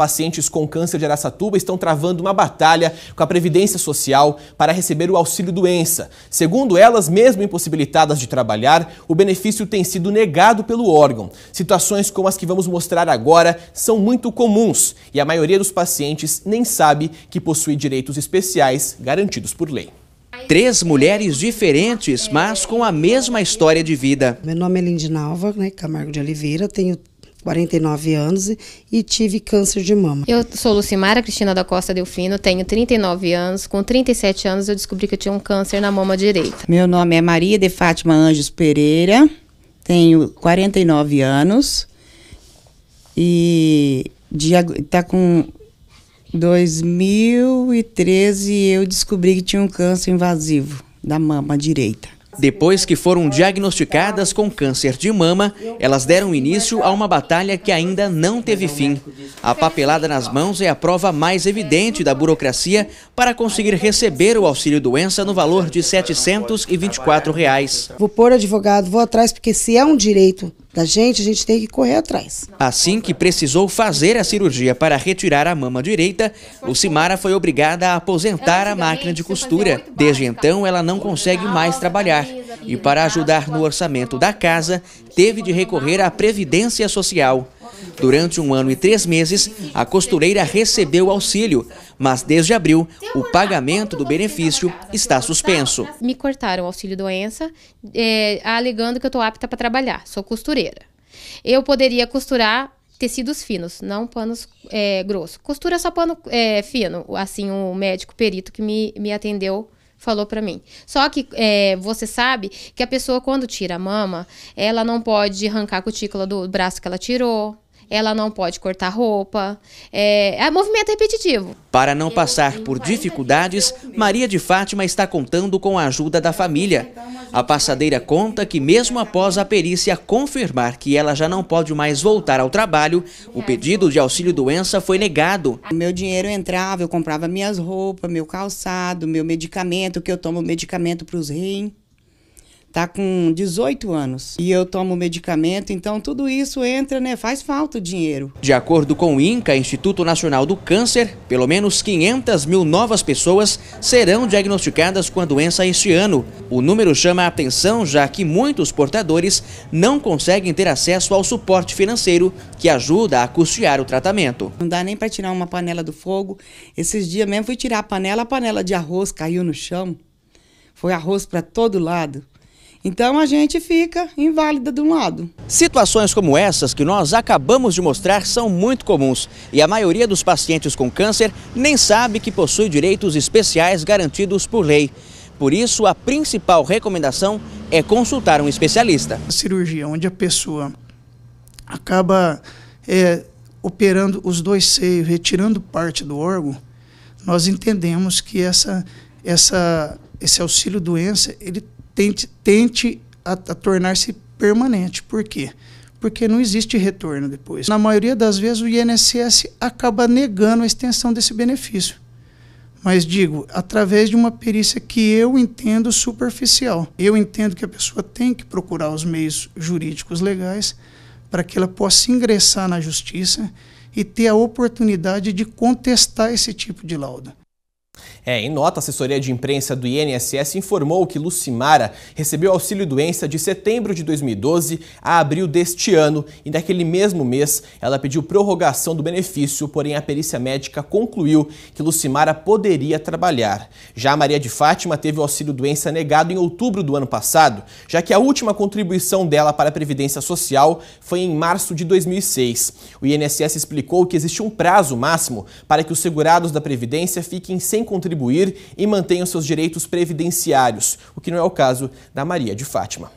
Pacientes com câncer de Aracatuba estão travando uma batalha com a Previdência Social para receber o auxílio doença. Segundo elas, mesmo impossibilitadas de trabalhar, o benefício tem sido negado pelo órgão. Situações como as que vamos mostrar agora são muito comuns e a maioria dos pacientes nem sabe que possui direitos especiais garantidos por lei. Três mulheres diferentes, mas com a mesma história de vida. Meu nome é Lindinalva né, Camargo de Oliveira, tenho 49 anos e tive câncer de mama. Eu sou Lucimara Cristina da Costa Delfino, tenho 39 anos. Com 37 anos eu descobri que eu tinha um câncer na mama direita. Meu nome é Maria de Fátima Anjos Pereira, tenho 49 anos e está com 2013 eu descobri que tinha um câncer invasivo da mama direita. Depois que foram diagnosticadas com câncer de mama, elas deram início a uma batalha que ainda não teve fim. A papelada nas mãos é a prova mais evidente da burocracia para conseguir receber o auxílio-doença no valor de R$ 724. Reais. Vou pôr advogado, vou atrás, porque se é um direito da gente, a gente tem que correr atrás. Assim que precisou fazer a cirurgia para retirar a mama direita, Lucimara foi obrigada a aposentar a máquina de costura. Desde então, ela não consegue mais trabalhar. E para ajudar no orçamento da casa, teve de recorrer à Previdência Social. Durante um ano e três meses, a costureira recebeu auxílio, mas desde abril, o pagamento do benefício está suspenso. Me cortaram o auxílio-doença, é, alegando que eu estou apta para trabalhar, sou costureira. Eu poderia costurar tecidos finos, não panos é, grossos. Costura só pano é, fino, assim o médico perito que me, me atendeu falou para mim. Só que é, você sabe que a pessoa, quando tira a mama, ela não pode arrancar a cutícula do braço que ela tirou ela não pode cortar roupa. É, é movimento repetitivo. Para não passar por dificuldades, Maria de Fátima está contando com a ajuda da família. A passadeira conta que, mesmo após a perícia confirmar que ela já não pode mais voltar ao trabalho, o é. pedido de auxílio-doença foi negado. Meu dinheiro entrava, eu comprava minhas roupas, meu calçado, meu medicamento, que eu tomo medicamento para os rins tá com 18 anos e eu tomo medicamento, então tudo isso entra, né? Faz falta o dinheiro. De acordo com o INCA, Instituto Nacional do Câncer, pelo menos 500 mil novas pessoas serão diagnosticadas com a doença este ano. O número chama a atenção, já que muitos portadores não conseguem ter acesso ao suporte financeiro que ajuda a custear o tratamento. Não dá nem para tirar uma panela do fogo. Esses dias mesmo fui tirar a panela, a panela de arroz caiu no chão. Foi arroz para todo lado. Então a gente fica inválida de um lado. Situações como essas que nós acabamos de mostrar são muito comuns e a maioria dos pacientes com câncer nem sabe que possui direitos especiais garantidos por lei. Por isso, a principal recomendação é consultar um especialista. A cirurgia onde a pessoa acaba é, operando os dois seios, retirando parte do órgão, nós entendemos que essa, essa, esse auxílio doença ele tente, tente a, a tornar-se permanente. Por quê? Porque não existe retorno depois. Na maioria das vezes, o INSS acaba negando a extensão desse benefício. Mas digo, através de uma perícia que eu entendo superficial. Eu entendo que a pessoa tem que procurar os meios jurídicos legais para que ela possa ingressar na justiça e ter a oportunidade de contestar esse tipo de laudo. É, em nota, a assessoria de imprensa do INSS informou que Lucimara recebeu auxílio doença de setembro de 2012 a abril deste ano e naquele mesmo mês ela pediu prorrogação do benefício, porém a perícia médica concluiu que Lucimara poderia trabalhar. Já Maria de Fátima teve o auxílio doença negado em outubro do ano passado, já que a última contribuição dela para a Previdência Social foi em março de 2006. O INSS explicou que existe um prazo máximo para que os segurados da Previdência fiquem sem contribuir e mantenham seus direitos previdenciários, o que não é o caso da Maria de Fátima.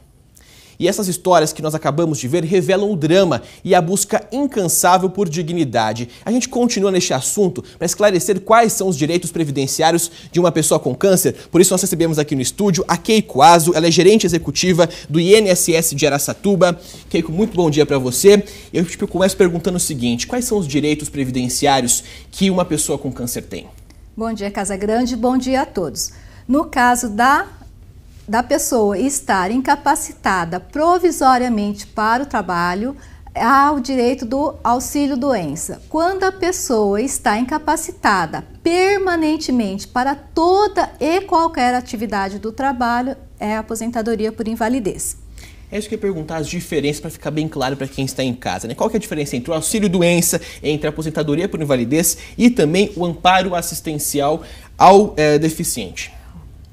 E essas histórias que nós acabamos de ver revelam o drama e a busca incansável por dignidade. A gente continua neste assunto para esclarecer quais são os direitos previdenciários de uma pessoa com câncer. Por isso nós recebemos aqui no estúdio a Keiko Aso, ela é gerente executiva do INSS de Aracatuba. Keiko, muito bom dia para você. Eu começo perguntando o seguinte: quais são os direitos previdenciários que uma pessoa com câncer tem? Bom dia, Casa Grande. Bom dia a todos. No caso da, da pessoa estar incapacitada provisoriamente para o trabalho, há o direito do auxílio doença. Quando a pessoa está incapacitada permanentemente para toda e qualquer atividade do trabalho, é aposentadoria por invalidez. É isso que eu ia perguntar, as diferenças, para ficar bem claro para quem está em casa. Né? Qual que é a diferença entre o auxílio-doença, entre a aposentadoria por invalidez e também o amparo assistencial ao é, deficiente?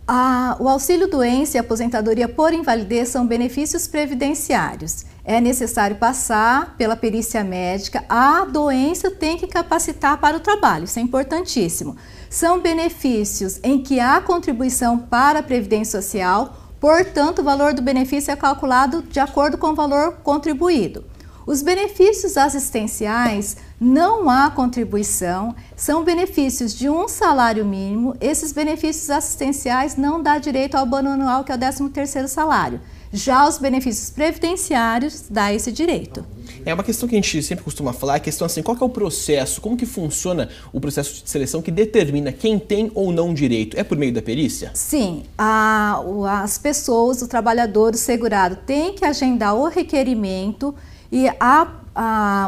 Ah, o auxílio-doença e a aposentadoria por invalidez são benefícios previdenciários. É necessário passar pela perícia médica. A doença tem que capacitar para o trabalho, isso é importantíssimo. São benefícios em que há contribuição para a Previdência Social Portanto, o valor do benefício é calculado de acordo com o valor contribuído. Os benefícios assistenciais não há contribuição, são benefícios de um salário mínimo. Esses benefícios assistenciais não dá direito ao abono anual, que é o 13º salário. Já os benefícios previdenciários dá esse direito. É uma questão que a gente sempre costuma falar, a é questão assim, qual que é o processo, como que funciona o processo de seleção que determina quem tem ou não direito? É por meio da perícia? Sim, a, as pessoas, o trabalhador, o segurado, tem que agendar o requerimento e a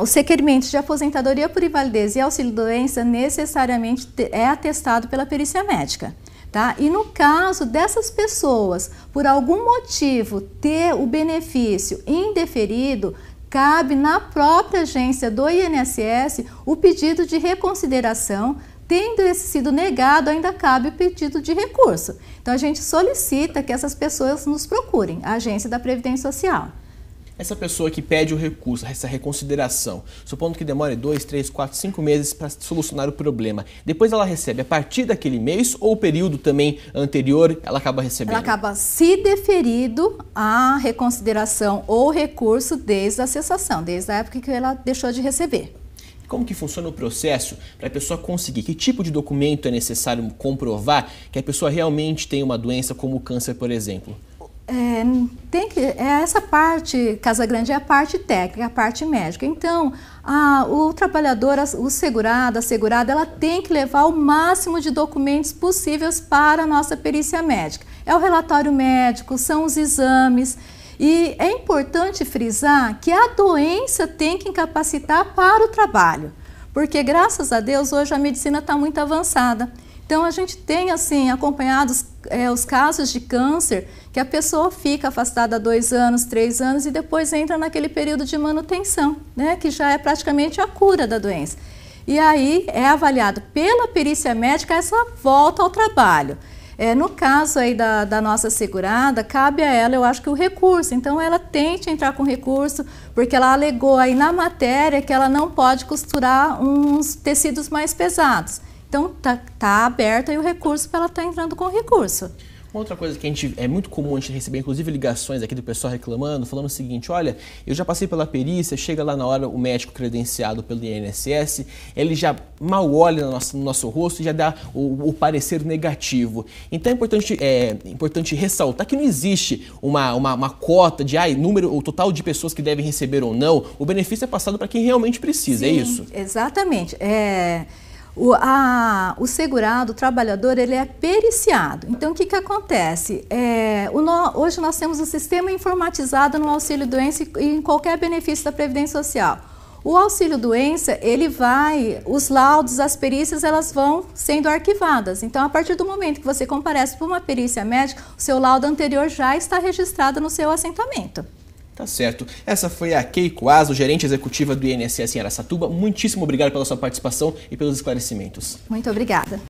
os requerimentos de aposentadoria por invalidez e auxílio-doença necessariamente é atestado pela perícia médica. Tá? E no caso dessas pessoas, por algum motivo, ter o benefício indeferido, cabe na própria agência do INSS o pedido de reconsideração. Tendo esse sido negado, ainda cabe o pedido de recurso. Então, a gente solicita que essas pessoas nos procurem, a agência da Previdência Social. Essa pessoa que pede o recurso, essa reconsideração, supondo que demore dois, três, quatro, cinco meses para solucionar o problema, depois ela recebe a partir daquele mês ou o período também anterior ela acaba recebendo? Ela acaba se deferido a reconsideração ou recurso desde a cessação, desde a época que ela deixou de receber. Como que funciona o processo para a pessoa conseguir? Que tipo de documento é necessário comprovar que a pessoa realmente tem uma doença como o câncer, por exemplo? é, tem que, é essa parte, Casa Grande é a parte técnica, a parte médica. Então, a, o trabalhador, o segurado, a segurada, ela tem que levar o máximo de documentos possíveis para a nossa perícia médica. É o relatório médico, são os exames. E é importante frisar que a doença tem que incapacitar para o trabalho, porque graças a Deus hoje a medicina está muito avançada. Então a gente tem assim acompanhados é, os casos de câncer que a pessoa fica afastada dois anos, três anos e depois entra naquele período de manutenção, né, que já é praticamente a cura da doença. E aí é avaliado pela perícia médica essa volta ao trabalho. É, no caso aí da, da, nossa segurada, cabe a ela, eu acho que o recurso. Então, ela tente entrar com recurso, porque ela alegou aí na matéria que ela não pode costurar uns tecidos mais pesados. Então tá, tá o recurso para ela estar tá entrando com o recurso. Uma outra coisa que a gente é muito comum a gente receber, inclusive ligações aqui do pessoal reclamando, falando o seguinte: olha, eu já passei pela perícia, chega lá na hora o médico credenciado pelo INSS, ele já mal olha no nosso, no nosso rosto e já dá o, o, parecer negativo. Então é importante, é, importante ressaltar que não existe uma, uma, uma cota de ah, número, o total de pessoas que devem receber ou não. O benefício é passado para quem realmente precisa, é Sim, é isso? Exatamente. É... O, a, o segurado, o trabalhador, ele é periciado. Então, o que, que acontece? É, o, hoje nós temos um sistema informatizado no auxílio doença e em qualquer benefício da Previdência Social. O auxílio doença, ele vai, os laudos, as perícias, elas vão sendo arquivadas. Então, a partir do momento que você comparece para uma perícia médica, o seu laudo anterior já está registrado no seu assentamento. Tá certo. Essa foi a Keiko Aso, gerente executiva do INSS em Aracatuba. Muitíssimo obrigado pela sua participação e pelos esclarecimentos. Muito obrigada.